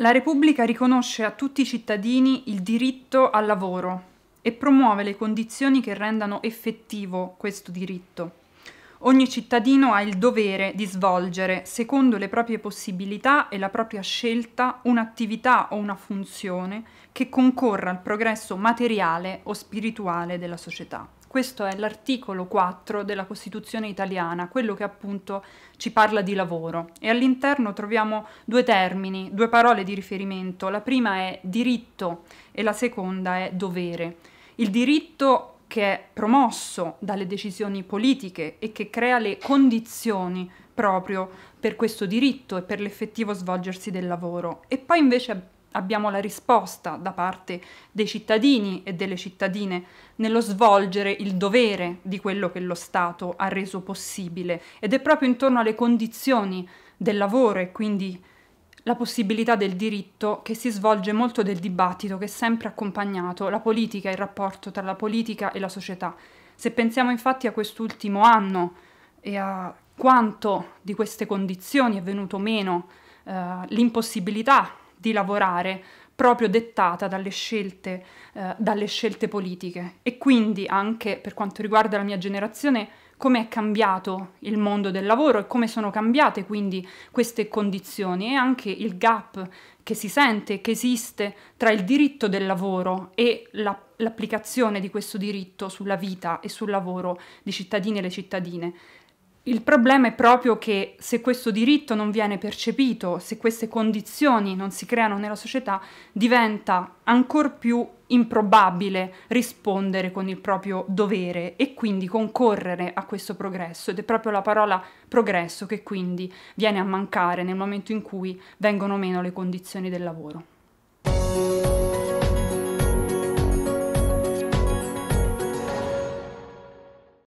La Repubblica riconosce a tutti i cittadini il diritto al lavoro e promuove le condizioni che rendano effettivo questo diritto. Ogni cittadino ha il dovere di svolgere, secondo le proprie possibilità e la propria scelta, un'attività o una funzione che concorra al progresso materiale o spirituale della società. Questo è l'articolo 4 della Costituzione italiana, quello che appunto ci parla di lavoro. E all'interno troviamo due termini, due parole di riferimento. La prima è diritto e la seconda è dovere. Il diritto che è promosso dalle decisioni politiche e che crea le condizioni proprio per questo diritto e per l'effettivo svolgersi del lavoro. E poi invece abbiamo la risposta da parte dei cittadini e delle cittadine nello svolgere il dovere di quello che lo Stato ha reso possibile ed è proprio intorno alle condizioni del lavoro e quindi la possibilità del diritto che si svolge molto del dibattito che è sempre accompagnato la politica e il rapporto tra la politica e la società. Se pensiamo infatti a quest'ultimo anno e a quanto di queste condizioni è venuto meno eh, l'impossibilità di lavorare proprio dettata dalle scelte, eh, dalle scelte politiche e quindi anche per quanto riguarda la mia generazione come è cambiato il mondo del lavoro e come sono cambiate quindi queste condizioni e anche il gap che si sente, che esiste tra il diritto del lavoro e la, l'applicazione di questo diritto sulla vita e sul lavoro di cittadini e le cittadine. Il problema è proprio che se questo diritto non viene percepito, se queste condizioni non si creano nella società, diventa ancora più improbabile rispondere con il proprio dovere e quindi concorrere a questo progresso ed è proprio la parola progresso che quindi viene a mancare nel momento in cui vengono meno le condizioni del lavoro.